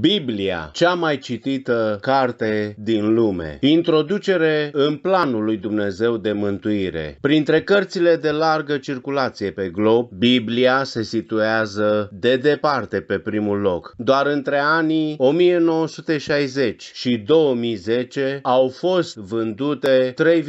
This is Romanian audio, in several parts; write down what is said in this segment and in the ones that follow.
Biblia, cea mai citită carte din lume. Introducere în planul lui Dumnezeu de mântuire. Printre cărțile de largă circulație pe glob, Biblia se situează de departe pe primul loc. Doar între anii 1960 și 2010 au fost vândute 3,9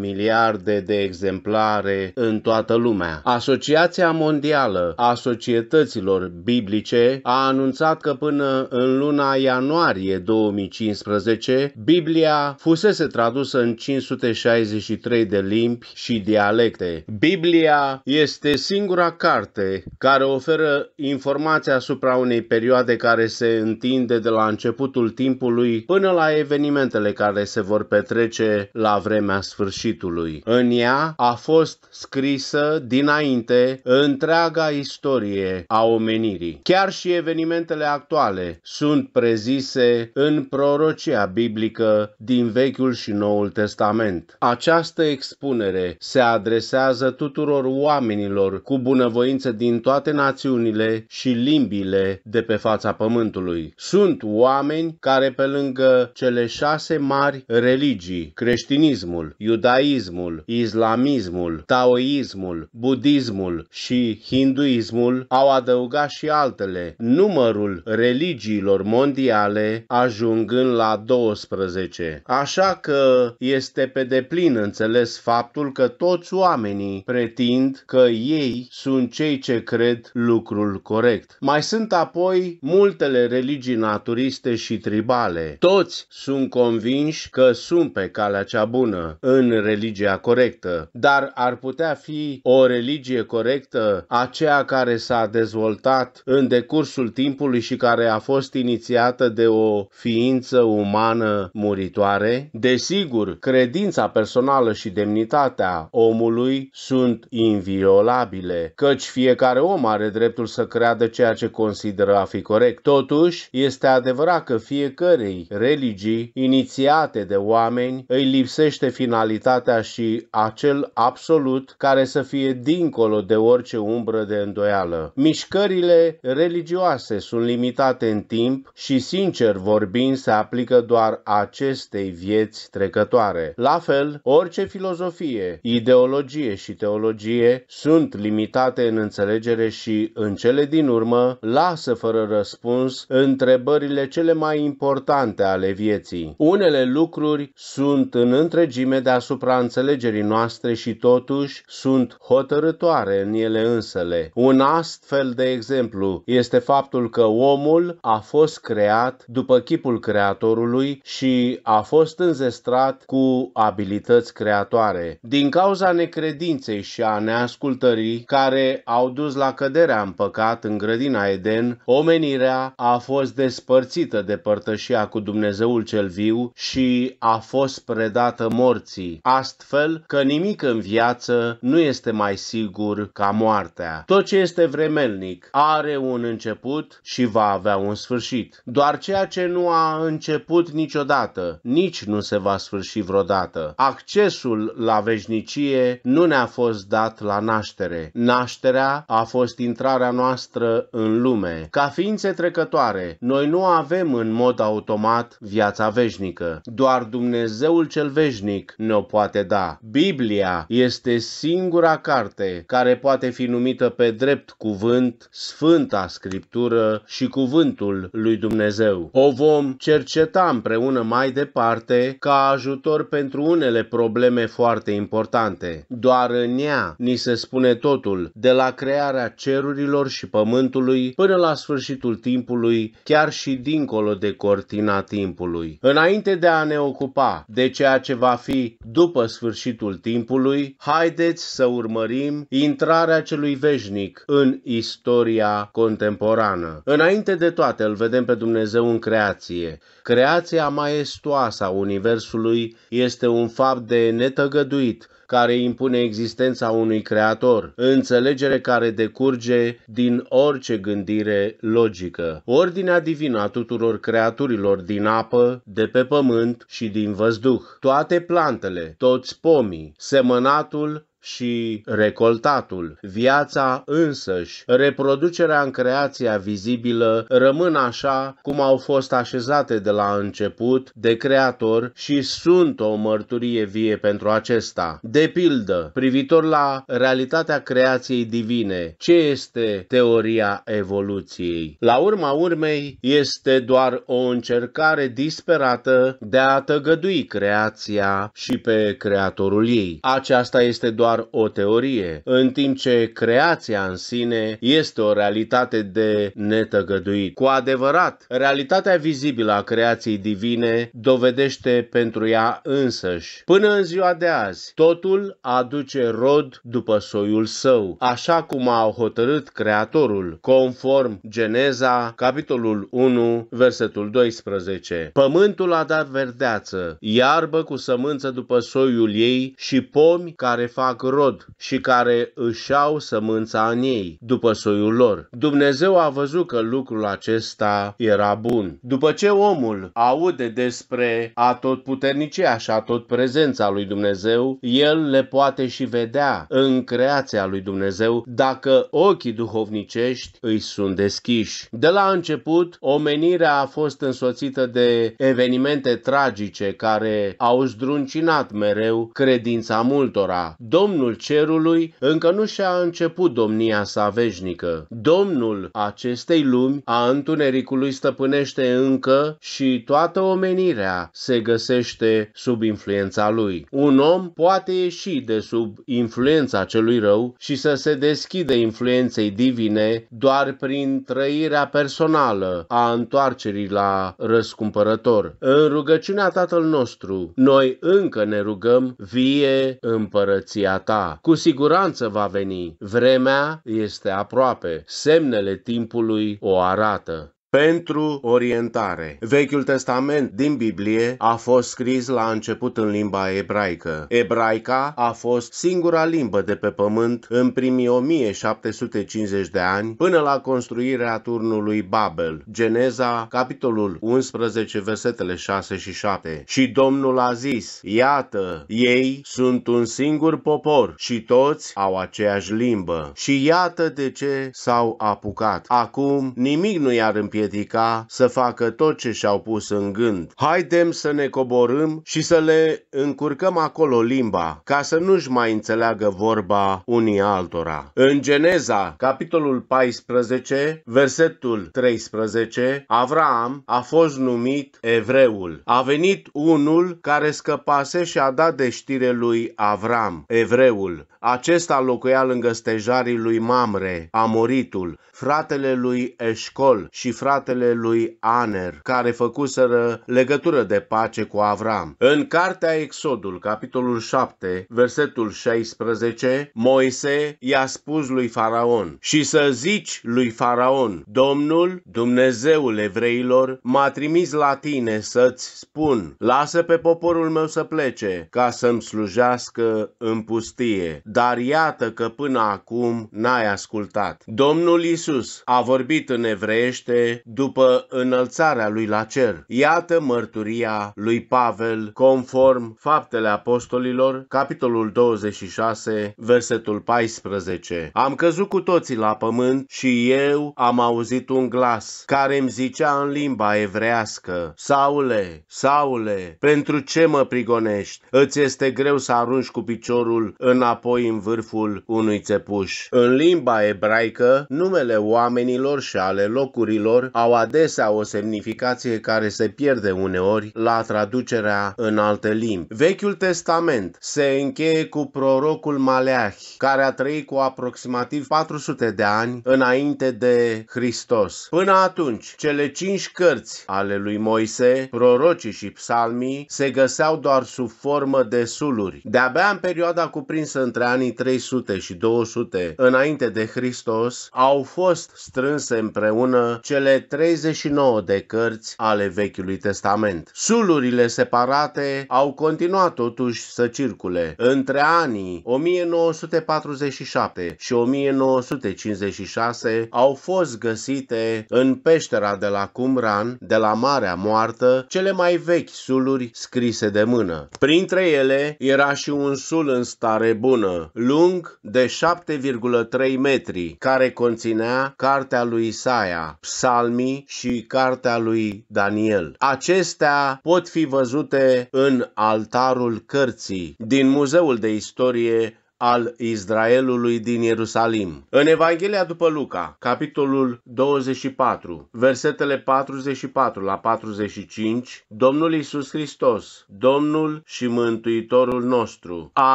miliarde de exemplare în toată lumea. Asociația Mondială a Societăților Biblice a anunțat că până în luna ianuarie 2015, Biblia fusese tradusă în 563 de limbi și dialecte. Biblia este singura carte care oferă informații asupra unei perioade care se întinde de la începutul timpului până la evenimentele care se vor petrece la vremea sfârșitului. În ea a fost scrisă dinainte întreaga istorie a omenirii. Chiar și evenimentele actuale sale sunt prezise în prorocia biblică din Vechiul și Noul Testament. Această expunere se adresează tuturor oamenilor cu bunăvoință din toate națiunile și limbile de pe fața pământului. Sunt oameni care pe lângă cele șase mari religii, creștinismul, iudaismul, islamismul, taoismul, budismul și hinduismul, au adăugat și altele. Numărul religii religiilor mondiale, ajungând la 12. Așa că este pe deplin înțeles faptul că toți oamenii pretind că ei sunt cei ce cred lucrul corect. Mai sunt apoi multele religii naturiste și tribale. Toți sunt convinși că sunt pe calea cea bună, în religia corectă, dar ar putea fi o religie corectă aceea care s-a dezvoltat în decursul timpului și care a fost inițiată de o ființă umană muritoare. Desigur, credința personală și demnitatea omului sunt inviolabile, căci fiecare om are dreptul să creadă ceea ce consideră a fi corect. Totuși, este adevărat că fiecarei religii inițiate de oameni îi lipsește finalitatea și acel absolut care să fie dincolo de orice umbră de îndoială. Mișcările religioase sunt limitate limitate în timp și sincer vorbind se aplică doar acestei vieți trecătoare. La fel, orice filozofie, ideologie și teologie sunt limitate în înțelegere și, în cele din urmă, lasă fără răspuns întrebările cele mai importante ale vieții. Unele lucruri sunt în întregime deasupra înțelegerii noastre și totuși sunt hotărătoare în ele însele. Un astfel de exemplu este faptul că omul a fost creat după chipul Creatorului și a fost înzestrat cu abilități creatoare. Din cauza necredinței și a neascultării care au dus la căderea în păcat în grădina Eden, omenirea a fost despărțită de părtășia cu Dumnezeul cel viu și a fost predată morții, astfel că nimic în viață nu este mai sigur ca moartea. Tot ce este vremelnic are un început și va avea un sfârșit. Doar ceea ce nu a început niciodată, nici nu se va sfârși vreodată. Accesul la veșnicie nu ne-a fost dat la naștere. Nașterea a fost intrarea noastră în lume. Ca ființe trecătoare, noi nu avem în mod automat viața veșnică. Doar Dumnezeul cel veșnic ne-o poate da. Biblia este singura carte care poate fi numită pe drept cuvânt Sfânta Scriptură și cuvânt cuvântul lui Dumnezeu. O vom cerceta împreună mai departe ca ajutor pentru unele probleme foarte importante. Doar în ea ni se spune totul, de la crearea cerurilor și pământului până la sfârșitul timpului, chiar și dincolo de cortina timpului. Înainte de a ne ocupa de ceea ce va fi după sfârșitul timpului, haideți să urmărim intrarea celui veșnic în istoria contemporană. Înainte de toate îl vedem pe Dumnezeu în creație. Creația maestoasă a Universului este un fapt de netăgăduit care impune existența unui creator, înțelegere care decurge din orice gândire logică. Ordinea divină a tuturor creaturilor din apă, de pe pământ și din văzduh. Toate plantele, toți pomii, semănatul, și recoltatul. Viața însăși, reproducerea în creația vizibilă, rămân așa cum au fost așezate de la început de creator și sunt o mărturie vie pentru acesta. De pildă, privitor la realitatea creației divine, ce este teoria evoluției? La urma urmei, este doar o încercare disperată de a tăgădui creația și pe creatorul ei. Aceasta este doar doar o teorie, în timp ce creația în sine este o realitate de netăgăduit. Cu adevărat, realitatea vizibilă a creației divine dovedește pentru ea însăși. Până în ziua de azi, totul aduce rod după soiul său, așa cum a hotărât Creatorul, conform Geneza, capitolul 1, versetul 12. Pământul a dat verdeață, iarbă cu sămânță după soiul ei și pomi care fac fac rod și care își au sămânța în ei, după soiul lor. Dumnezeu a văzut că lucrul acesta era bun. După ce omul aude despre a tot puternicia și a tot prezența lui Dumnezeu, el le poate și vedea în creația lui Dumnezeu dacă ochii duhovnicești îi sunt deschiși. De la început, omenirea a fost însoțită de evenimente tragice care au zdruncinat mereu credința multora. Domnul Domnul cerului încă nu și-a început domnia sa veșnică. Domnul acestei lumi a întunericului stăpânește încă și toată omenirea se găsește sub influența lui. Un om poate ieși de sub influența celui rău și să se deschide influenței divine doar prin trăirea personală a întoarcerii la răscumpărător. În rugăciunea Tatăl nostru, noi încă ne rugăm vie împărăția ta cu siguranță va veni. Vremea este aproape, semnele timpului o arată pentru orientare. Vechiul Testament din Biblie a fost scris la început în limba ebraică. Ebraica a fost singura limbă de pe pământ în primii 1750 de ani până la construirea turnului Babel. Geneza, capitolul 11, versetele 6 și 7. Și Domnul a zis, iată, ei sunt un singur popor și toți au aceeași limbă. Și iată de ce s-au apucat. Acum nimic nu i-ar împiedica împiedica să facă tot ce și-au pus în gând. Haidem să ne coborâm și să le încurcăm acolo limba, ca să nu-și mai înțeleagă vorba unii altora. În Geneza, capitolul 14, versetul 13, Avram a fost numit evreul. A venit unul care scăpase și a dat de știre lui Avram, evreul. Acesta locuia lângă stejarii lui Mamre, Amoritul, fratele lui Eșcol și fratele lui Aner, care făcuseră legătură de pace cu Avram. În cartea Exodul, capitolul 7, versetul 16, Moise i-a spus lui Faraon și să zici lui Faraon, Domnul, Dumnezeul evreilor, m-a trimis la tine să-ți spun, lasă pe poporul meu să plece, ca să-mi slujească în pustie dar iată că până acum n-ai ascultat. Domnul Isus a vorbit în evreiește după înălțarea lui la cer. Iată mărturia lui Pavel conform Faptele Apostolilor, capitolul 26, versetul 14. Am căzut cu toții la pământ și eu am auzit un glas care îmi zicea în limba evrească, Saule, Saule, pentru ce mă prigonești? Îți este greu să arunci cu piciorul înapoi apoi în vârful unui țepuș. În limba ebraică, numele oamenilor și ale locurilor au adesea o semnificație care se pierde uneori la traducerea în alte limbi. Vechiul Testament se încheie cu prorocul Maleah, care a trăit cu aproximativ 400 de ani înainte de Hristos. Până atunci, cele cinci cărți ale lui Moise, prorocii și psalmii, se găseau doar sub formă de suluri. De-abia în perioada cuprinsă între anii 300 și 200 înainte de Hristos, au fost strânse împreună cele 39 de cărți ale Vechiului Testament. Sulurile separate au continuat totuși să circule. Între anii 1947 și 1956 au fost găsite în peștera de la Cumran, de la Marea Moartă, cele mai vechi suluri scrise de mână. Printre ele era și un sul în stare bună, lung de 7,3 metri, care conținea cartea lui Isaia, psalmii și cartea lui Daniel. Acestea pot fi văzute în altarul cărții din Muzeul de Istorie al Israelului din Ierusalim. În Evanghelia după Luca, capitolul 24, versetele 44 la 45, Domnul Isus Hristos, Domnul și Mântuitorul nostru, a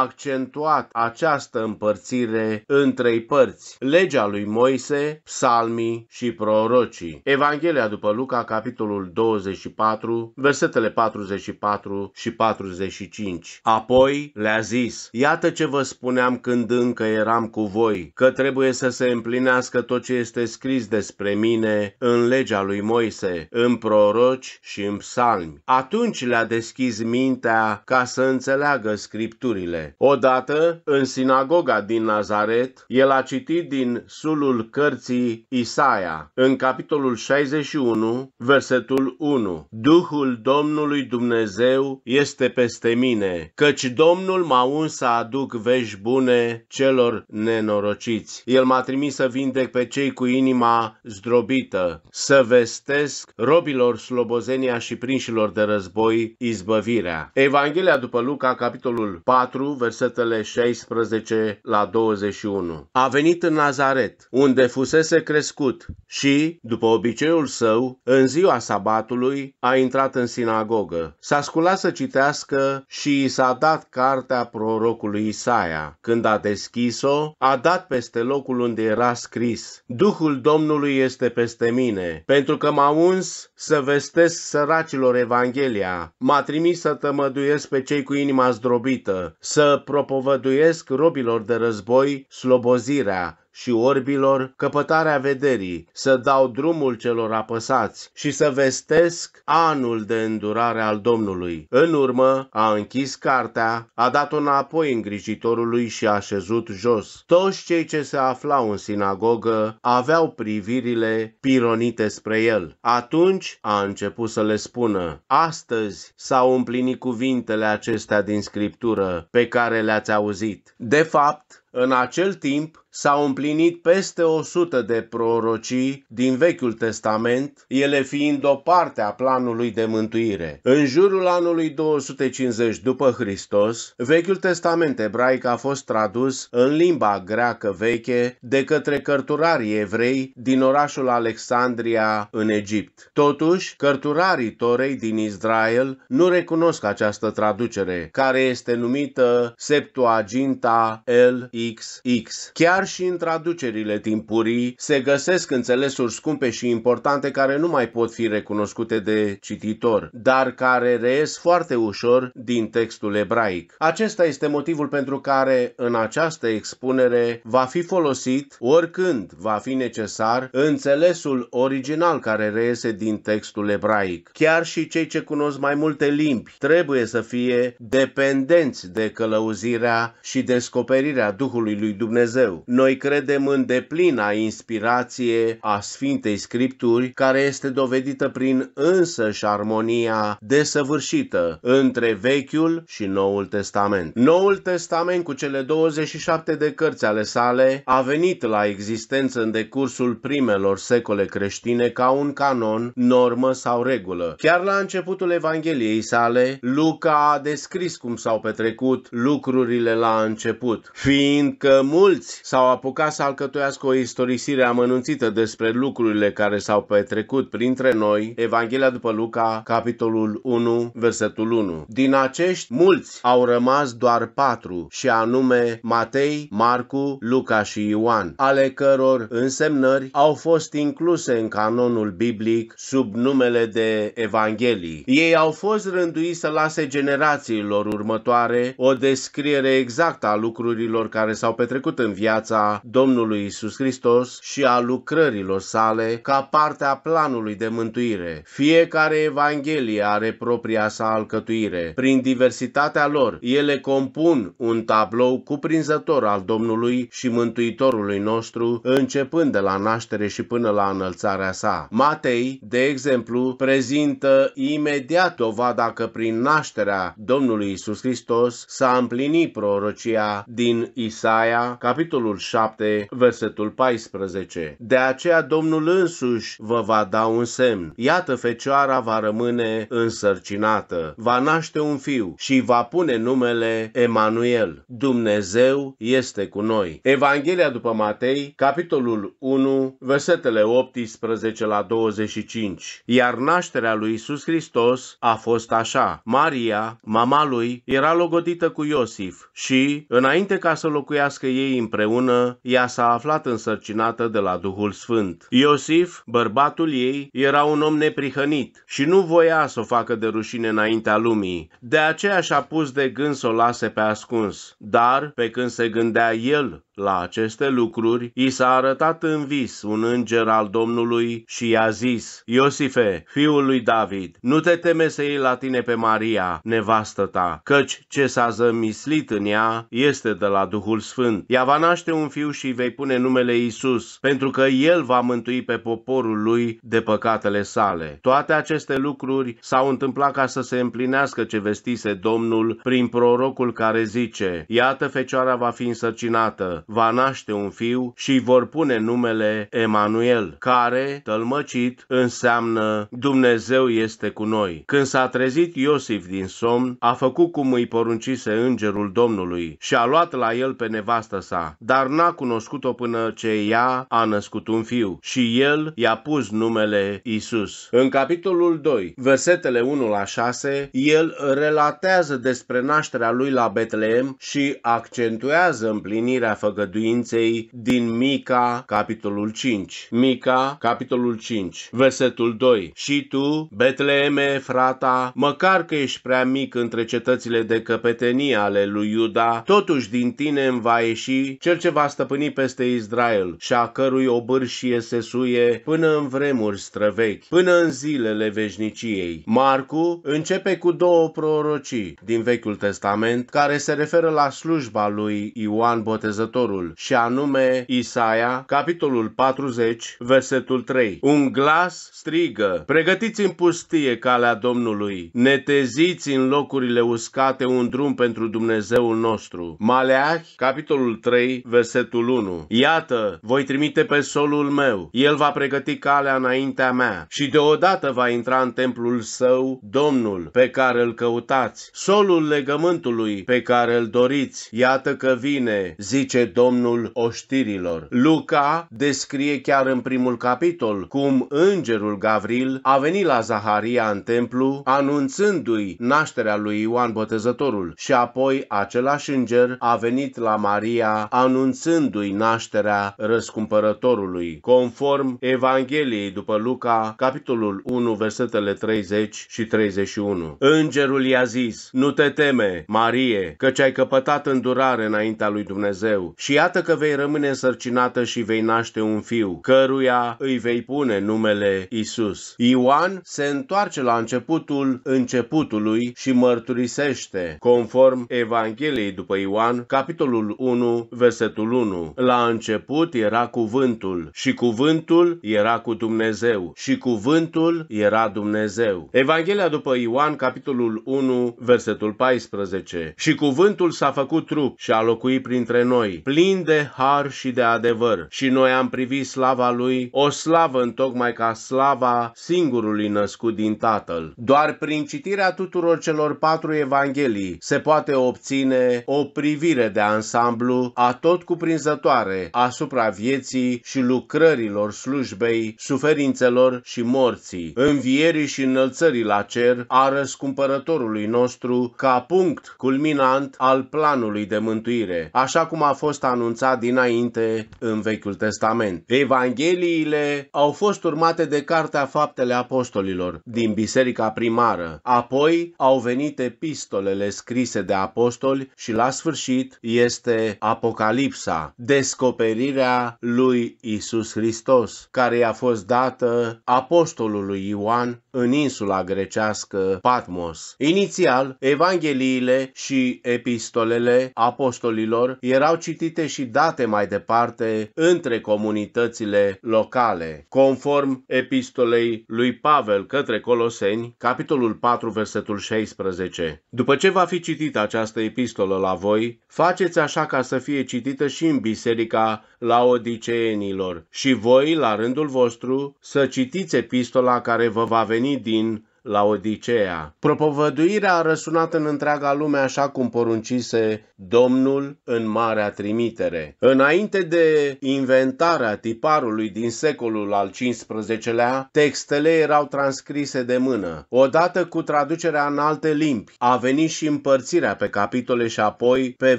accentuat această împărțire în trei părți, legea lui Moise, psalmii și prorocii. Evanghelia după Luca, capitolul 24, versetele 44 și 45. Apoi le-a zis, iată ce vă spun spuneam când încă eram cu voi, că trebuie să se împlinească tot ce este scris despre mine în legea lui Moise, în proroci și în psalmi. Atunci le-a deschis mintea ca să înțeleagă scripturile. Odată, în sinagoga din Nazaret, el a citit din sulul cărții Isaia, în capitolul 61, versetul 1. Duhul Domnului Dumnezeu este peste mine, căci Domnul m-a uns să aduc vești bune celor nenorociți. El m-a trimis să vindec pe cei cu inima zdrobită, să vestesc robilor slobozenia și prinșilor de război izbăvirea. Evanghelia după Luca, capitolul 4, versetele 16 la 21. A venit în Nazaret, unde fusese crescut și, după obiceiul său, în ziua sabatului, a intrat în sinagogă. S-a sculat să citească și i s-a dat cartea prorocului Isaia. Când a deschis-o, a dat peste locul unde era scris, Duhul Domnului este peste mine, pentru că m-a uns să vestesc săracilor Evanghelia, m-a trimis să tămăduiesc pe cei cu inima zdrobită, să propovăduiesc robilor de război slobozirea, și orbilor căpătarea vederii, să dau drumul celor apăsați și să vestesc anul de îndurare al Domnului. În urmă a închis cartea, a dat-o înapoi îngrijitorului și a așezut jos. Toți cei ce se aflau în sinagogă aveau privirile pironite spre el. Atunci a început să le spună, astăzi s-au împlinit cuvintele acestea din Scriptură pe care le-ați auzit. De fapt, în acel timp s-au împlinit peste 100 de prorocii din Vechiul Testament, ele fiind o parte a planului de mântuire. În jurul anului 250 după Hristos, Vechiul Testament ebraic a fost tradus în limba greacă veche de către cărturarii evrei din orașul Alexandria în Egipt. Totuși, cărturarii Torei din Israel nu recunosc această traducere, care este numită Septuaginta el XX. Chiar și în traducerile timpurii se găsesc înțelesuri scumpe și importante care nu mai pot fi recunoscute de cititor, dar care reies foarte ușor din textul ebraic. Acesta este motivul pentru care în această expunere va fi folosit oricând va fi necesar înțelesul original care reiese din textul ebraic. Chiar și cei ce cunosc mai multe limbi trebuie să fie dependenți de călăuzirea și descoperirea Duhului Duhului lui Dumnezeu. Noi credem în deplina inspirație a Sfintei Scripturi, care este dovedită prin însăși armonia desăvârșită între Vechiul și Noul Testament. Noul Testament cu cele 27 de cărți ale sale a venit la existență în decursul primelor secole creștine ca un canon, normă sau regulă. Chiar la începutul Evangheliei sale, Luca a descris cum s-au petrecut lucrurile la început, fiind fiindcă mulți s-au apucat să alcătuiască o istorisire amănunțită despre lucrurile care s-au petrecut printre noi, Evanghelia după Luca, capitolul 1, versetul 1. Din acești, mulți au rămas doar patru, și anume Matei, Marcu, Luca și Ioan, ale căror însemnări au fost incluse în canonul biblic sub numele de Evanghelii. Ei au fost rânduiți să lase generațiilor următoare o descriere exactă a lucrurilor care care s-au petrecut în viața Domnului Isus Hristos și a lucrărilor sale ca parte a planului de mântuire. Fiecare evanghelie are propria sa alcătuire. Prin diversitatea lor, ele compun un tablou cuprinzător al Domnului și Mântuitorului nostru, începând de la naștere și până la înălțarea sa. Matei, de exemplu, prezintă imediat dovada că prin nașterea Domnului Isus Hristos s-a împlinit prorocia din Isus Isaia, capitolul 7, versetul 14. De aceea Domnul însuși vă va da un semn. Iată, fecioara va rămâne însărcinată, va naște un fiu și va pune numele Emanuel. Dumnezeu este cu noi. Evanghelia după Matei, capitolul 1, versetele 18 la 25. Iar nașterea lui Isus Hristos a fost așa. Maria, mama lui, era logodită cu Iosif și, înainte ca să locuiască locuiască ei împreună, ea s-a aflat însărcinată de la Duhul Sfânt. Iosif, bărbatul ei, era un om neprihănit și nu voia să o facă de rușine înaintea lumii, de aceea și-a pus de gând să o lase pe ascuns. Dar, pe când se gândea el la aceste lucruri, i s-a arătat în vis un înger al Domnului și i-a zis, Iosife, fiul lui David, nu te teme să iei la tine pe Maria, nevastă ta, căci ce s-a zămislit în ea este de la Duhul Duhul Sfânt. Ea va naște un fiu și vei pune numele Isus, pentru că el va mântui pe poporul lui de păcatele sale. Toate aceste lucruri s-au întâmplat ca să se împlinească ce vestise Domnul prin prorocul care zice, Iată fecioara va fi însărcinată, va naște un fiu și vor pune numele Emanuel, care, tălmăcit, înseamnă Dumnezeu este cu noi. Când s-a trezit Iosif din somn, a făcut cum îi poruncise îngerul Domnului și a luat la el pe pe nevastă sa, dar n-a cunoscut-o până ce ea a născut un fiu și el i-a pus numele Isus. În capitolul 2, versetele 1 la 6, el relatează despre nașterea lui la Betleem și accentuează împlinirea făgăduinței din Mica, capitolul 5. Mica, capitolul 5, versetul 2. Și tu, Betleeme, frata, măcar că ești prea mic între cetățile de căpetenie ale lui Iuda, totuși din tine Betlehem va ieși cel ce va stăpâni peste Israel și a cărui obârșie se suie până în vremuri străvechi, până în zilele veșniciei. Marcu începe cu două prorocii din Vechiul Testament care se referă la slujba lui Ioan Botezătorul și anume Isaia, capitolul 40, versetul 3. Un glas strigă, pregătiți în pustie calea Domnului, neteziți în locurile uscate un drum pentru Dumnezeul nostru. Maleahi capitolul 3, versetul 1. Iată, voi trimite pe solul meu, el va pregăti calea înaintea mea și deodată va intra în templul său Domnul pe care îl căutați, solul legământului pe care îl doriți. Iată că vine, zice Domnul oștirilor. Luca descrie chiar în primul capitol cum îngerul Gavril a venit la Zaharia în templu anunțându-i nașterea lui Ioan Botezătorul și apoi același înger a venit la la Maria, anunțându-i nașterea răscumpărătorului, conform Evangheliei după Luca, capitolul 1, versetele 30 și 31. Îngerul i-a zis, nu te teme, Marie, căci ai căpătat îndurare înaintea lui Dumnezeu și iată că vei rămâne însărcinată și vei naște un fiu, căruia îi vei pune numele Isus. Ioan se întoarce la începutul începutului și mărturisește, conform Evangheliei după Ioan, capitolul capitolul 1, versetul 1. La început era cuvântul și cuvântul era cu Dumnezeu și cuvântul era Dumnezeu. Evanghelia după Ioan, capitolul 1, versetul 14. Și cuvântul s-a făcut trup și a locuit printre noi, plin de har și de adevăr. Și noi am privit slava lui, o slavă întocmai ca slava singurului născut din Tatăl. Doar prin citirea tuturor celor patru evanghelii se poate obține o privire de ansamblu ansamblu a tot cuprinzătoare asupra vieții și lucrărilor slujbei, suferințelor și morții, învierii și înălțării la cer a răscumpărătorului nostru ca punct culminant al planului de mântuire, așa cum a fost anunțat dinainte în Vechiul Testament. Evangheliile au fost urmate de Cartea Faptele Apostolilor din Biserica Primară, apoi au venit epistolele scrise de apostoli și la sfârșit este este Apocalipsa, descoperirea lui Isus Hristos, care i-a fost dată apostolului Ioan în insula grecească Patmos. Inițial, evangheliile și epistolele apostolilor erau citite și date mai departe între comunitățile locale, conform epistolei lui Pavel către Coloseni, capitolul 4, versetul 16. După ce va fi citită această epistolă la voi, faceți așa ca să fie citită și în biserica laodiceenilor și voi, la rândul vostru, să citiți epistola care vă va veni المفسدين la Odiceea. Propovăduirea a răsunat în întreaga lume așa cum poruncise Domnul în Marea Trimitere. Înainte de inventarea tiparului din secolul al XV-lea, textele erau transcrise de mână. Odată cu traducerea în alte limbi, a venit și împărțirea pe capitole și apoi pe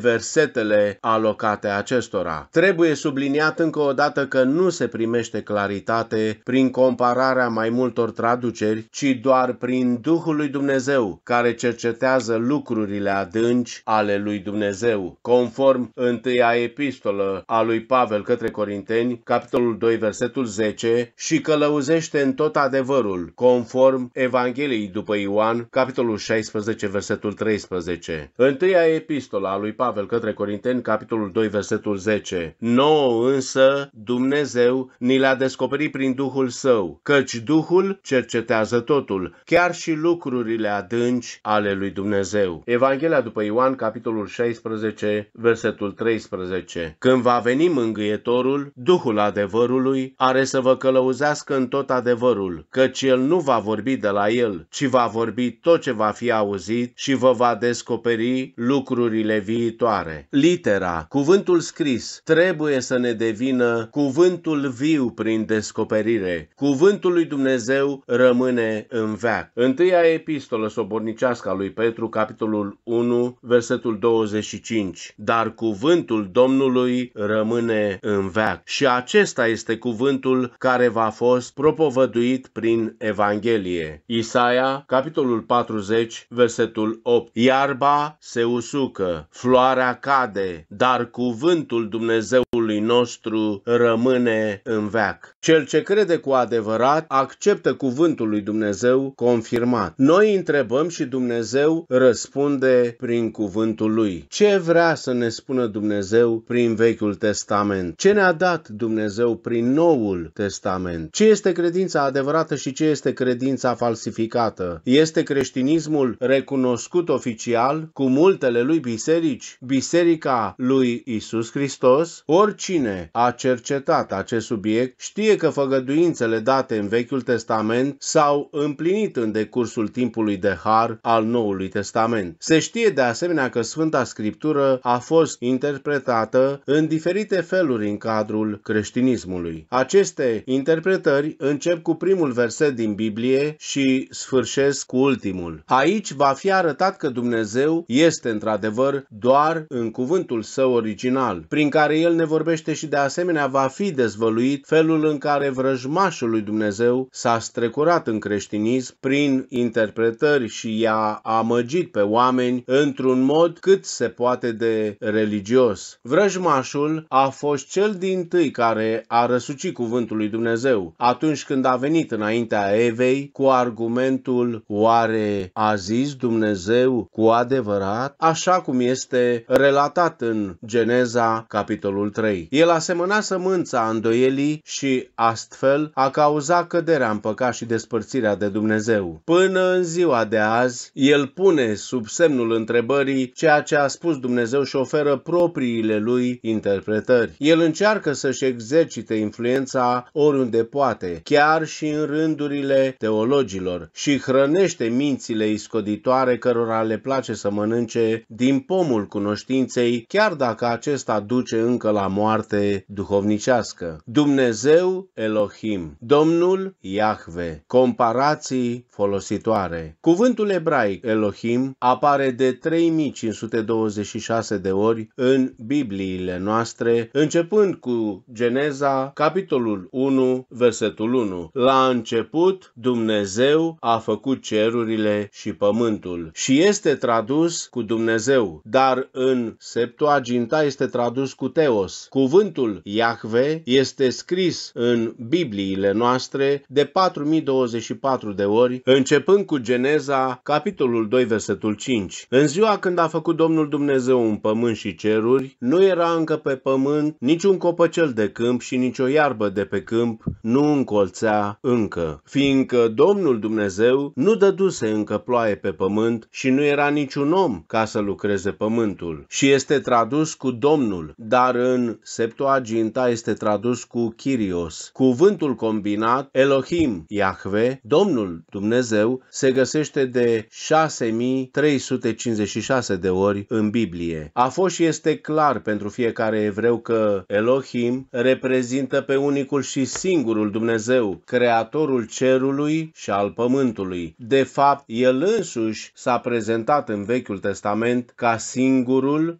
versetele alocate acestora. Trebuie subliniat încă o dată că nu se primește claritate prin compararea mai multor traduceri, ci doar prin Duhul lui Dumnezeu, care cercetează lucrurile adânci ale lui Dumnezeu, conform întâia epistolă a lui Pavel către Corinteni, capitolul 2, versetul 10, și călăuzește în tot adevărul, conform Evangheliei după Ioan, capitolul 16, versetul 13. Întâia epistola a lui Pavel către Corinteni, capitolul 2, versetul 10. Nouă însă Dumnezeu ni l-a descoperit prin Duhul Său, căci Duhul cercetează totul, chiar și lucrurile adânci ale lui Dumnezeu. Evanghelia după Ioan, capitolul 16, versetul 13. Când va veni mângâietorul, Duhul adevărului are să vă călăuzească în tot adevărul, căci el nu va vorbi de la el, ci va vorbi tot ce va fi auzit și vă va descoperi lucrurile viitoare. Litera, cuvântul scris, trebuie să ne devină cuvântul viu prin descoperire. Cuvântul lui Dumnezeu rămâne în veac. Act. Întâia epistolă sobornicească a lui Petru, capitolul 1, versetul 25. Dar cuvântul Domnului rămâne în veac. Și acesta este cuvântul care va fost propovăduit prin Evanghelie. Isaia, capitolul 40, versetul 8. Iarba se usucă, floarea cade, dar cuvântul Dumnezeului nostru rămâne în veac. Cel ce crede cu adevărat acceptă cuvântul lui Dumnezeu confirmat. Noi întrebăm și Dumnezeu răspunde prin cuvântul lui. Ce vrea să ne spună Dumnezeu prin Vechiul Testament? Ce ne-a dat Dumnezeu prin Noul Testament? Ce este credința adevărată și ce este credința falsificată? Este creștinismul recunoscut oficial cu multele lui biserici, biserica lui Isus Hristos? Oricine a cercetat acest subiect știe că făgăduințele date în Vechiul Testament s-au împlinit în decursul timpului de har al Noului Testament. Se știe de asemenea că Sfânta Scriptură a fost interpretată în diferite feluri în cadrul creștinismului. Aceste interpretări încep cu primul verset din Biblie și sfârșesc cu ultimul. Aici va fi arătat că Dumnezeu este într-adevăr doar în cuvântul său original, prin care el ne vorbește și de asemenea va fi dezvăluit felul în care vrăjmașul lui Dumnezeu s-a strecurat în creștinism prin interpretări și i-a amăgit pe oameni într-un mod cât se poate de religios. Vrăjmașul a fost cel din tâi care a răsucit cuvântul lui Dumnezeu atunci când a venit înaintea Evei cu argumentul oare a zis Dumnezeu cu adevărat? Așa cum este relatat în Geneza capitolul 3. El a semănat sămânța îndoielii și astfel a cauzat căderea în păcat și despărțirea de Dumnezeu. Dumnezeu. Până în ziua de azi, el pune sub semnul întrebării ceea ce a spus Dumnezeu și oferă propriile lui interpretări. El încearcă să-și exercite influența oriunde poate, chiar și în rândurile teologilor, și hrănește mințile iscoditoare cărora le place să mănânce din pomul cunoștinței, chiar dacă acesta duce încă la moarte duhovnicească. Dumnezeu Elohim, Domnul Iahve, comparații folositoare. Cuvântul ebraic Elohim apare de 3526 de ori în Bibliile noastre, începând cu Geneza, capitolul 1, versetul 1. La început, Dumnezeu a făcut cerurile și pământul și este tradus cu Dumnezeu, dar în Septuaginta este tradus cu Teos. Cuvântul Iahve este scris în Bibliile noastre de 4024 de ori Scripturi, începând cu Geneza, capitolul 2, versetul 5. În ziua când a făcut Domnul Dumnezeu un pământ și ceruri, nu era încă pe pământ niciun copăcel de câmp și nicio iarbă de pe câmp nu încolțea încă, fiindcă Domnul Dumnezeu nu dăduse încă ploaie pe pământ și nu era niciun om ca să lucreze pământul. Și este tradus cu Domnul, dar în Septuaginta este tradus cu Chirios. Cuvântul combinat Elohim, Iahve, Domnul Dumnezeu se găsește de 6356 de ori în Biblie. A fost și este clar pentru fiecare evreu că Elohim reprezintă pe unicul și singurul Dumnezeu, creatorul cerului și al pământului. De fapt, el însuși s-a prezentat în Vechiul Testament ca singurul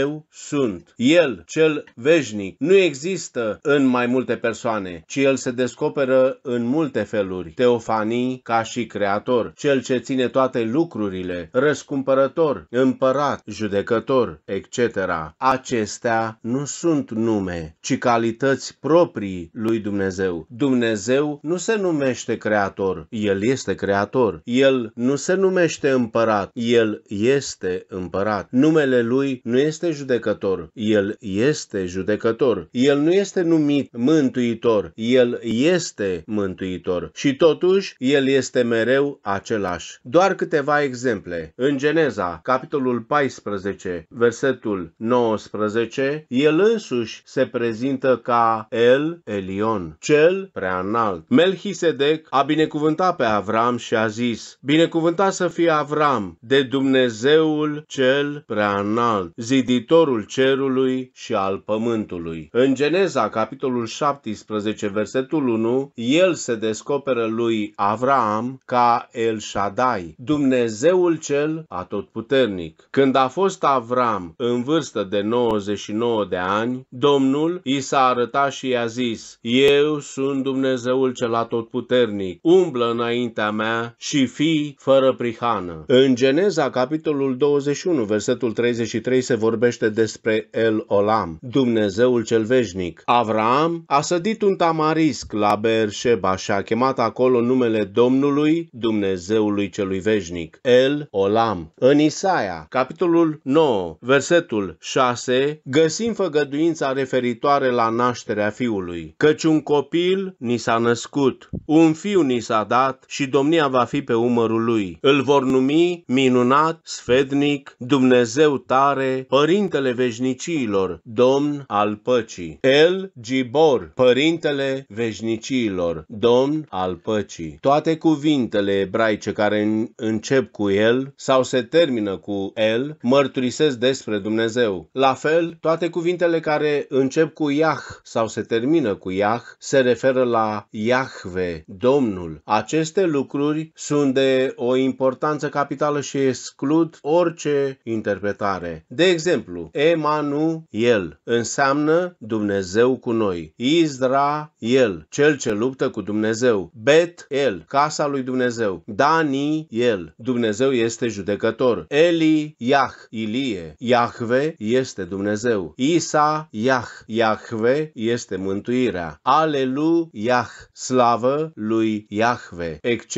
Eu sunt. El, cel veșnic, nu există în mai multe persoane, ci el se descoperă în multe feluri. Teofanii, ca și creator, cel ce ține toate lucrurile, răscumpărător, împărat, judecător, etc. Acestea nu sunt nume, ci calități proprii lui Dumnezeu. Dumnezeu nu se numește creator, El este creator. El nu se numește împărat, El este împărat. Numele Lui nu este judecător, El este judecător. El nu este numit mântuitor, El este mântuitor. Și totuși, El este este mereu același. Doar câteva exemple. În Geneza, capitolul 14, versetul 19, el însuși se prezintă ca El Elion, cel prea înalt. Melchisedec a binecuvântat pe Avram și a zis, Binecuvântat să fie Avram de Dumnezeul cel prea înalt, ziditorul cerului și al pământului. În Geneza, capitolul 17, versetul 1, el se descoperă lui Avram cheam ca El Shaddai, Dumnezeul cel atotputernic. Când a fost Avram în vârstă de 99 de ani, Domnul i s-a arătat și i-a zis, Eu sunt Dumnezeul cel atotputernic, umblă înaintea mea și fii fără prihană. În Geneza, capitolul 21, versetul 33, se vorbește despre El Olam, Dumnezeul cel veșnic. Avram a sădit un tamarisc la Beersheba și a chemat acolo numele Domnului Domnului, Dumnezeului celui veșnic, El Olam. În Isaia, capitolul 9, versetul 6, găsim făgăduința referitoare la nașterea fiului, căci un copil ni s-a născut, un fiu ni s-a dat și domnia va fi pe umărul lui. Îl vor numi minunat, sfednic, Dumnezeu tare, Părintele veșnicilor, Domn al păcii. El Gibor, Părintele veșnicilor, Domn al păcii. Toate cu cuvintele ebraice care încep cu el sau se termină cu el mărturisesc despre Dumnezeu. La fel, toate cuvintele care încep cu Iah sau se termină cu Iah se referă la Iahve, Domnul. Aceste lucruri sunt de o importanță capitală și exclud orice interpretare. De exemplu, Emanuel înseamnă Dumnezeu cu noi. el, cel ce luptă cu Dumnezeu. Bet El, casa casa lui Dumnezeu. Dani, el. Dumnezeu este judecător. Eli, Iah, Ilie. Iahve este Dumnezeu. Isa, Iah. Iahve este mântuirea. Alelu, Iah. Slavă lui Iahve, etc.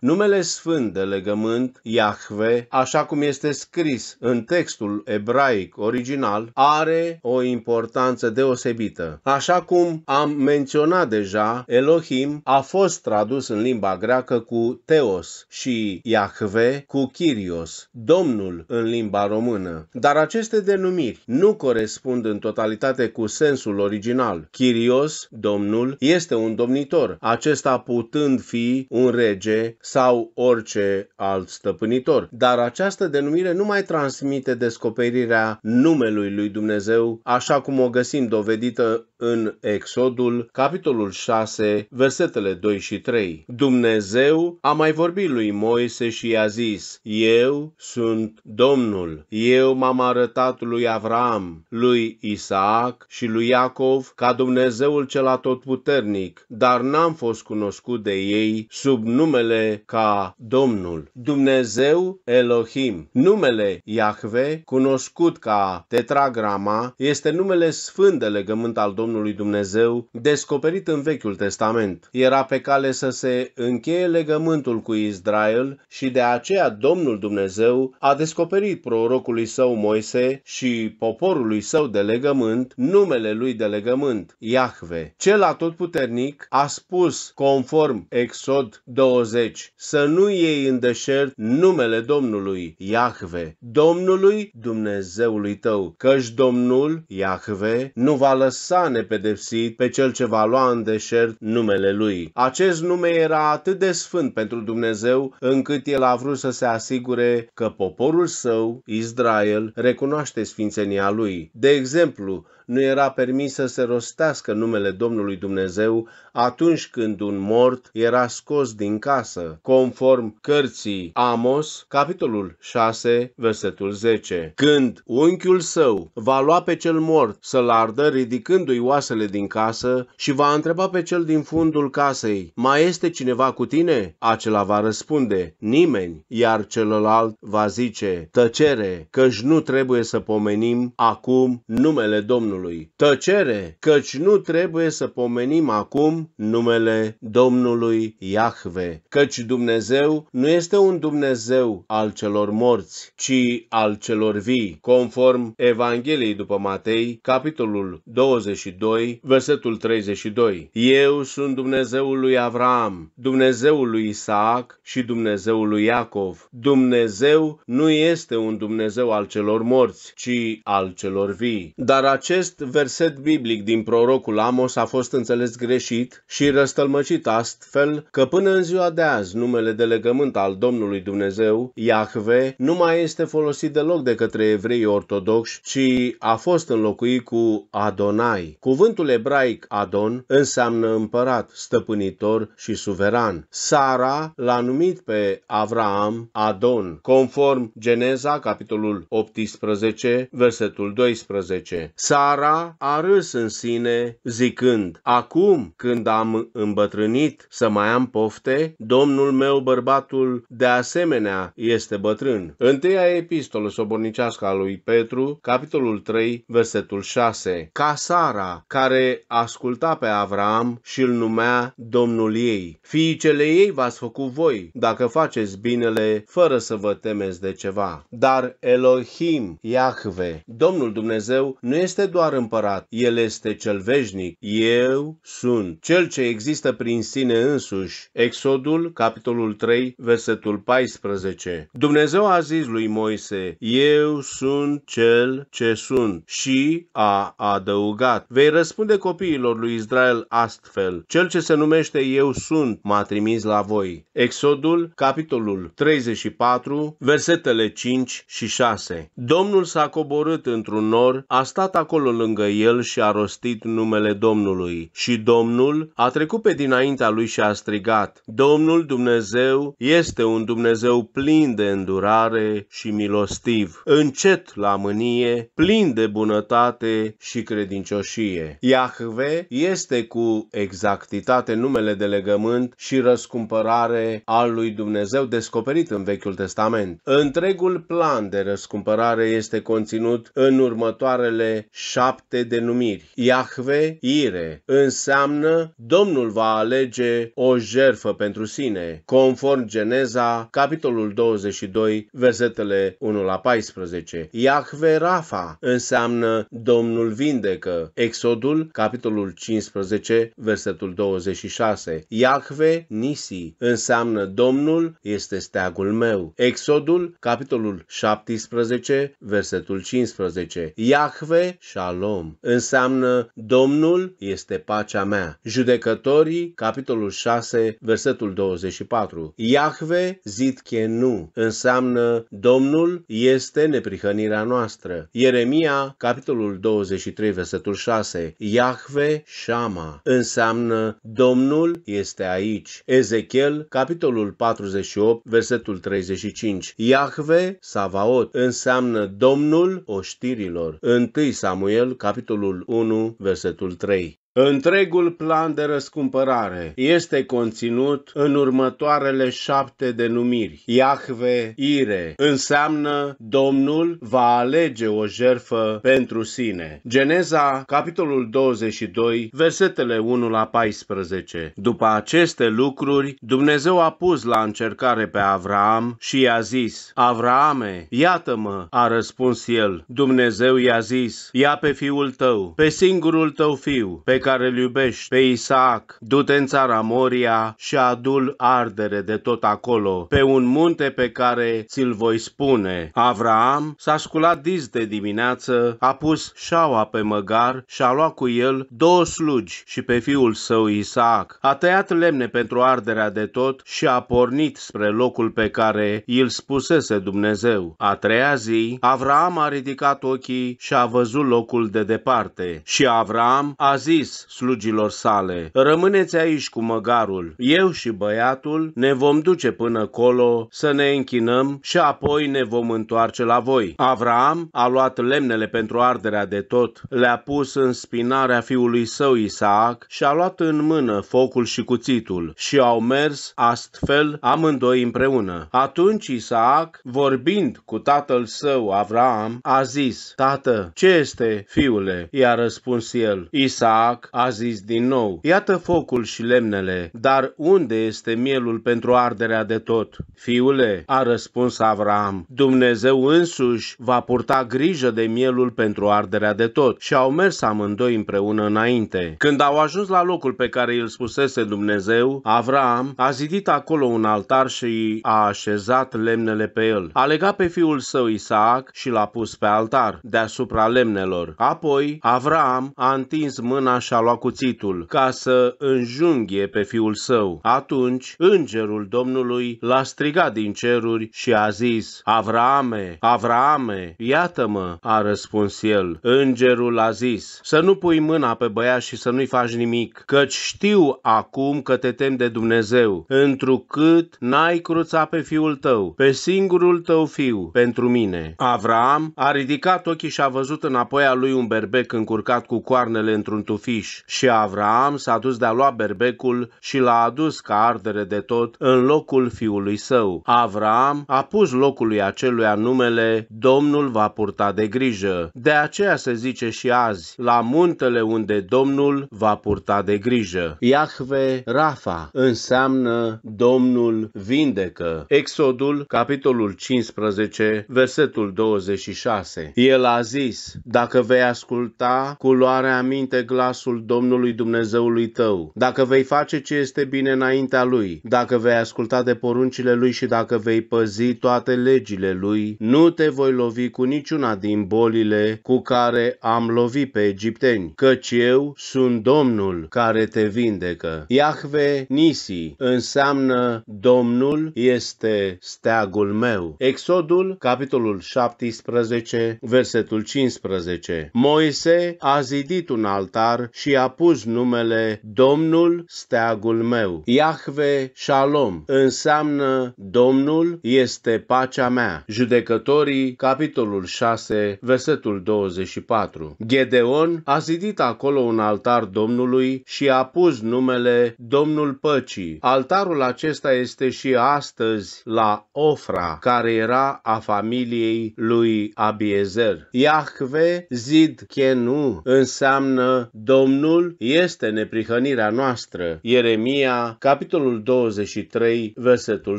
Numele sfânt de legământ, Iahve, așa cum este scris în textul ebraic original, are o importanță deosebită. Așa cum am menționat deja, Elohim a fost tradus în limba greacă greacă cu Teos și Iahve cu Kyrios, Domnul în limba română. Dar aceste denumiri nu corespund în totalitate cu sensul original. Kyrios, Domnul, este un domnitor, acesta putând fi un rege sau orice alt stăpânitor. Dar această denumire nu mai transmite descoperirea numelui lui Dumnezeu, așa cum o găsim dovedită în Exodul, capitolul 6, versetele 2 și 3. Dumnezeu Dumnezeu a mai vorbit lui Moise și i-a zis, Eu sunt Domnul, eu m-am arătat lui Avram, lui Isaac și lui Iacov ca Dumnezeul cel atotputernic, dar n-am fost cunoscut de ei sub numele ca Domnul. Dumnezeu Elohim. Numele Iahve, cunoscut ca Tetragrama, este numele sfânt de legământ al Domnului Dumnezeu, descoperit în Vechiul Testament. Era pe cale să se încheie încheie legământul cu Israel și de aceea Domnul Dumnezeu a descoperit prorocului său Moise și poporului său de legământ numele lui de legământ, Iahve. Cel atotputernic a spus conform Exod 20 să nu iei în deșert numele Domnului, Iahve, Domnului Dumnezeului tău, căci Domnul, Iahve, nu va lăsa nepedepsit pe cel ce va lua în deșert numele lui. Acest nume era atât de de sfânt pentru Dumnezeu încât el a vrut să se asigure că poporul său, Israel, recunoaște sfințenia lui. De exemplu, nu era permis să se rostească numele Domnului Dumnezeu atunci când un mort era scos din casă, conform cărții Amos, capitolul 6, versetul 10. Când unchiul său va lua pe cel mort să-l ardă ridicându-i oasele din casă și va întreba pe cel din fundul casei, mai este cineva cu tine? Acela va răspunde, nimeni, iar celălalt va zice, tăcere, căci nu trebuie să pomenim acum numele Domnului. Tăcere, căci nu trebuie să pomenim acum numele Domnului Iahve, căci Dumnezeu nu este un Dumnezeu al celor morți, ci al celor vii, conform Evangheliei după Matei, capitolul 22, versetul 32. Eu sunt Dumnezeul lui Avram, Dumnezeul lui Isaac și Dumnezeul lui Iacov. Dumnezeu nu este un Dumnezeu al celor morți, ci al celor vii. Dar acest verset biblic din prorocul Amos a fost înțeles greșit sfârșit și răstălmăcit astfel că până în ziua de azi numele de legământ al Domnului Dumnezeu, Iahve, nu mai este folosit deloc de către evrei ortodoxi, ci a fost înlocuit cu Adonai. Cuvântul ebraic Adon înseamnă împărat, stăpânitor și suveran. Sara l-a numit pe Avraam Adon, conform Geneza, capitolul 18, versetul 12. Sara a râs în sine zicând, Acum când când am îmbătrânit să mai am pofte, domnul meu bărbatul de asemenea este bătrân. Întâia epistolă sobornicească a lui Petru, capitolul 3, versetul 6. Ca Sara, care asculta pe Avram și îl numea domnul ei. Fiicele ei v-ați făcut voi, dacă faceți binele fără să vă temeți de ceva. Dar Elohim, Iahve, Domnul Dumnezeu, nu este doar împărat, El este cel veșnic. Eu sunt cel ce există prin sine însuși. Exodul, capitolul 3, versetul 14. Dumnezeu a zis lui Moise, Eu sunt cel ce sunt și a adăugat. Vei răspunde copiilor lui Israel astfel, Cel ce se numește Eu sunt m-a trimis la voi. Exodul, capitolul 34, versetele 5 și 6. Domnul s-a coborât într-un nor, a stat acolo lângă el și a rostit numele Domnului. Și Domnul a trecut pe dinaintea lui și a strigat, Domnul Dumnezeu este un Dumnezeu plin de îndurare și milostiv, încet la mânie, plin de bunătate și credincioșie. Iahve este cu exactitate numele de legământ și răscumpărare al lui Dumnezeu descoperit în Vechiul Testament. Întregul plan de răscumpărare este conținut în următoarele șapte denumiri. Iahve, Ire, înseamnă Domnul va alege o jerfă pentru sine, conform Geneza, capitolul 22, versetele 1 la 14. Iahve Rafa înseamnă Domnul vindecă, Exodul, capitolul 15, versetul 26. Iahve Nisi înseamnă Domnul este steagul meu, Exodul, capitolul 17, versetul 15. Iahve Shalom înseamnă Domnul este pacea mea. Judecătorii, capitolul 6, versetul 24. Iahve zid che nu înseamnă Domnul este neprihănirea noastră. Ieremia, capitolul 23, versetul 6. Iahve Shama înseamnă Domnul este aici. Ezechiel, capitolul 48, versetul 35. Iahve Savaot înseamnă Domnul oștirilor. 1 Samuel, capitolul 1, versetul 3. Întregul plan de răscumpărare este conținut în următoarele șapte denumiri. Iahve, Ire, înseamnă Domnul va alege o jerfă pentru sine. Geneza, capitolul 22, versetele 1 la 14. După aceste lucruri, Dumnezeu a pus la încercare pe Avraam și i-a zis, Avraame, iată-mă, a răspuns el. Dumnezeu i-a zis, ia pe fiul tău, pe singurul tău fiu, pe care care îl iubești pe Isaac, du-te în țara Moria și adul ardere de tot acolo, pe un munte pe care ți-l voi spune. Avraam s-a sculat dis de dimineață, a pus șaua pe măgar și a luat cu el două slugi și pe fiul său Isaac. A tăiat lemne pentru arderea de tot și a pornit spre locul pe care îl spusese Dumnezeu. A treia zi, Avraam a ridicat ochii și a văzut locul de departe. Și Avraam a zis, zis slugilor sale, rămâneți aici cu măgarul, eu și băiatul ne vom duce până colo să ne închinăm și apoi ne vom întoarce la voi. Avraam a luat lemnele pentru arderea de tot, le-a pus în spinarea fiului său Isaac și a luat în mână focul și cuțitul și au mers astfel amândoi împreună. Atunci Isaac, vorbind cu tatăl său Avraam, a zis, Tată, ce este, fiule? I-a răspuns el. Isaac fac, a zis din nou, iată focul și lemnele, dar unde este mielul pentru arderea de tot? Fiule, a răspuns Avram, Dumnezeu însuși va purta grijă de mielul pentru arderea de tot. Și au mers amândoi împreună înainte. Când au ajuns la locul pe care îl spusese Dumnezeu, Avram a zidit acolo un altar și a așezat lemnele pe el. A legat pe fiul său Isaac și l-a pus pe altar, deasupra lemnelor. Apoi, Avram a întins mâna și și-a luat cuțitul ca să înjunghie pe fiul său. Atunci îngerul Domnului l-a strigat din ceruri și a zis, Avraame, Avraame, iată-mă, a răspuns el. Îngerul a zis, să nu pui mâna pe băiat și să nu-i faci nimic, căci știu acum că te tem de Dumnezeu, întrucât n-ai cruța pe fiul tău, pe singurul tău fiu, pentru mine. Avram a ridicat ochii și a văzut înapoi a lui un berbec încurcat cu coarnele într-un tufiș Iș. Și Avraam s-a dus de-a lua berbecul și l-a adus ca ardere de tot în locul fiului său. Avraam a pus locului aceluia numele Domnul va purta de grijă. De aceea se zice și azi, la muntele unde Domnul va purta de grijă. Iahve Rafa înseamnă Domnul vindecă. Exodul, capitolul 15, versetul 26. El a zis, dacă vei asculta cu luarea minte glasul glasul Domnului Dumnezeului tău, dacă vei face ce este bine înaintea lui, dacă vei asculta de poruncile lui și dacă vei păzi toate legile lui, nu te voi lovi cu niciuna din bolile cu care am lovit pe egipteni, căci eu sunt Domnul care te vindecă. Iahve Nisi înseamnă Domnul este steagul meu. Exodul, capitolul 17, versetul 15. Moise a zidit un altar și a pus numele Domnul steagul meu. Iahve Shalom înseamnă Domnul este pacea mea. Judecătorii, capitolul 6, versetul 24. Gedeon a zidit acolo un altar Domnului și a pus numele Domnul Păcii. Altarul acesta este și astăzi la Ofra, care era a familiei lui Abiezer. Iahve zid Kenu înseamnă Domnul Domnul este neprihănirea noastră. Ieremia, capitolul 23, versetul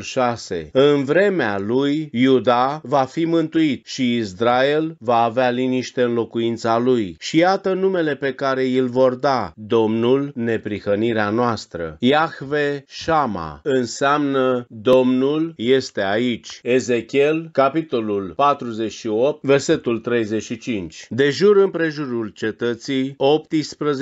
6. În vremea lui, Iuda va fi mântuit și Israel va avea liniște în locuința lui. Și iată numele pe care îl vor da, Domnul, neprihănirea noastră. Iahve Shama înseamnă Domnul este aici. Ezechiel, capitolul 48, versetul 35. De jur împrejurul cetății, 18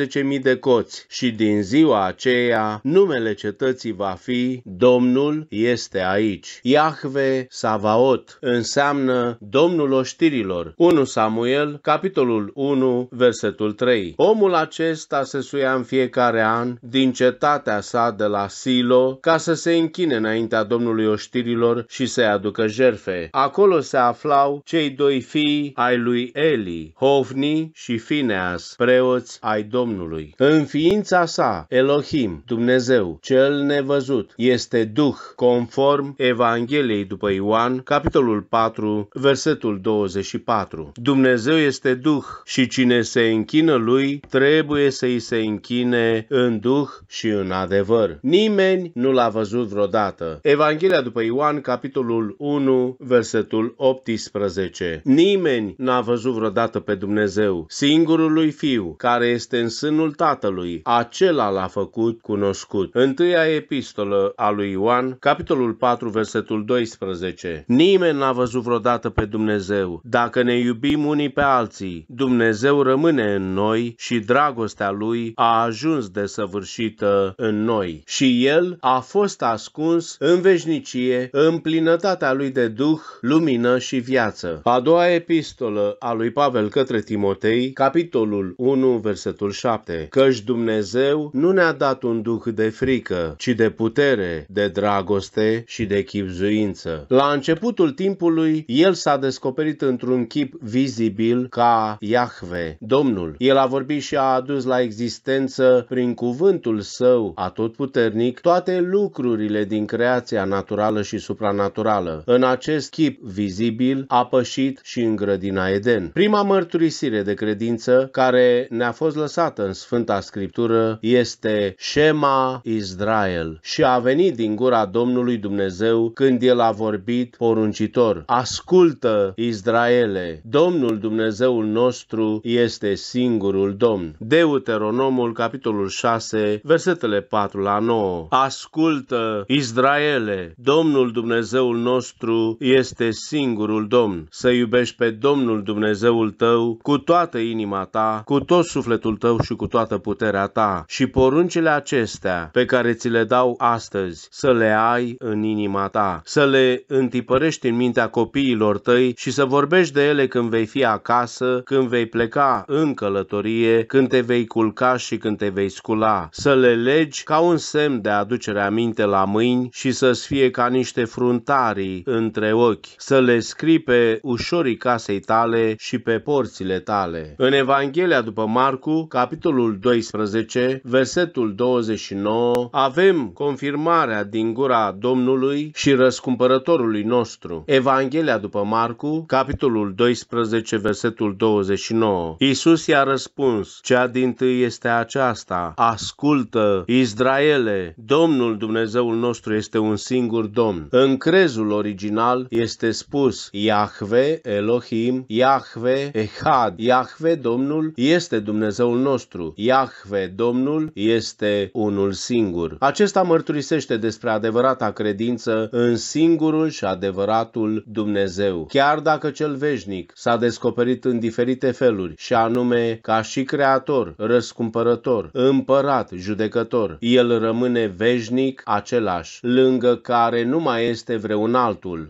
12.000 de coți și din ziua aceea numele cetății va fi Domnul este aici. Iahve Savaot înseamnă Domnul oștirilor. 1 Samuel, capitolul 1, versetul 3. Omul acesta se suia în fiecare an din cetatea sa de la Silo ca să se închine înaintea Domnului oștirilor și să-i aducă jerfe. Acolo se aflau cei doi fii ai lui Eli, Hovni și Fineas, preoți ai Domnului Domnului. În ființa sa, Elohim, Dumnezeu, cel nevăzut, este Duh, conform Evangheliei după Ioan, capitolul 4, versetul 24. Dumnezeu este Duh și cine se închină lui trebuie să îi se închine în Duh și în adevăr. Nimeni nu l-a văzut vreodată. Evanghelia după Ioan, capitolul 1, versetul 18. Nimeni n-a văzut vreodată pe Dumnezeu. Singurul lui Fiu, care este în sânul Tatălui, acela l-a făcut cunoscut. Întâia epistolă a lui Ioan, capitolul 4, versetul 12. Nimeni n-a văzut vreodată pe Dumnezeu. Dacă ne iubim unii pe alții, Dumnezeu rămâne în noi și dragostea lui a ajuns desăvârșită în noi. Și el a fost ascuns în veșnicie, în plinătatea lui de Duh, lumină și viață. A doua epistolă a lui Pavel către Timotei, capitolul 1, versetul 7. Căci Dumnezeu nu ne-a dat un duh de frică, ci de putere, de dragoste și de chipzuință. La începutul timpului, el s-a descoperit într-un chip vizibil ca Iahve, Domnul. El a vorbit și a adus la existență, prin cuvântul său atotputernic, toate lucrurile din creația naturală și supranaturală. În acest chip vizibil a pășit și în grădina Eden. Prima mărturisire de credință care ne-a fost lăsată menționată în Sfânta Scriptură este Shema Israel și a venit din gura Domnului Dumnezeu când el a vorbit poruncitor. Ascultă, Israele, Domnul Dumnezeul nostru este singurul Domn. Deuteronomul, capitolul 6, versetele 4 la 9. Ascultă, Israele, Domnul Dumnezeul nostru este singurul Domn. Să iubești pe Domnul Dumnezeul tău cu toată inima ta, cu tot sufletul tău și cu toată puterea ta și poruncile acestea pe care ți le dau astăzi să le ai în inima ta, să le întipărești în mintea copiilor tăi și să vorbești de ele când vei fi acasă, când vei pleca în călătorie, când te vei culca și când te vei scula, să le legi ca un semn de aducere aminte la mâini și să-ți fie ca niște fruntarii între ochi, să le scrii pe ușorii casei tale și pe porțile tale. În Evanghelia după Marcu, capitolul capitolul 12, versetul 29, avem confirmarea din gura Domnului și răscumpărătorului nostru. Evanghelia după Marcu, capitolul 12, versetul 29. Iisus i-a răspuns, cea din tâi este aceasta, ascultă, Israele, Domnul Dumnezeul nostru este un singur Domn. În crezul original este spus, Iahve Elohim, Iahve Ehad, Iahve Domnul este Dumnezeul nostru nostru, Iahve, Domnul, este unul singur. Acesta mărturisește despre adevărata credință în singurul și adevăratul Dumnezeu. Chiar dacă cel veșnic s-a descoperit în diferite feluri, și anume ca și creator, răscumpărător, împărat, judecător, el rămâne veșnic același, lângă care nu mai este vreun altul.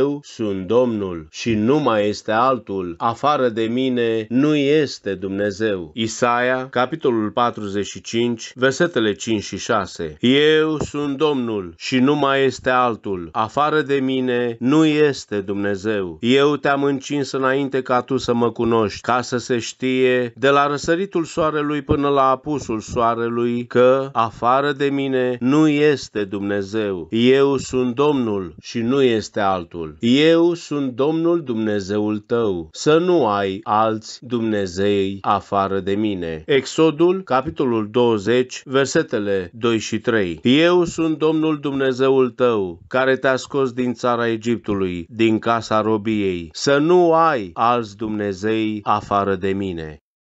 Eu sunt Domnul și nu mai este altul. Afară de mine nu este Dumnezeu. Isaia Isaia, capitolul 45, versetele 5 și 6. Eu sunt Domnul și nu mai este altul. Afară de mine nu este Dumnezeu. Eu te-am încins înainte ca tu să mă cunoști, ca să se știe de la răsăritul soarelui până la apusul soarelui că afară de mine nu este Dumnezeu. Eu sunt Domnul și nu este altul. Eu sunt Domnul Dumnezeul tău. Să nu ai alți Dumnezei afară de mine. Exodul, capitolul 20, versetele 2 și 3. Eu sunt Domnul Dumnezeul tău, care te-a scos din țara Egiptului, din casa robiei. Să nu ai alți Dumnezei afară de mine.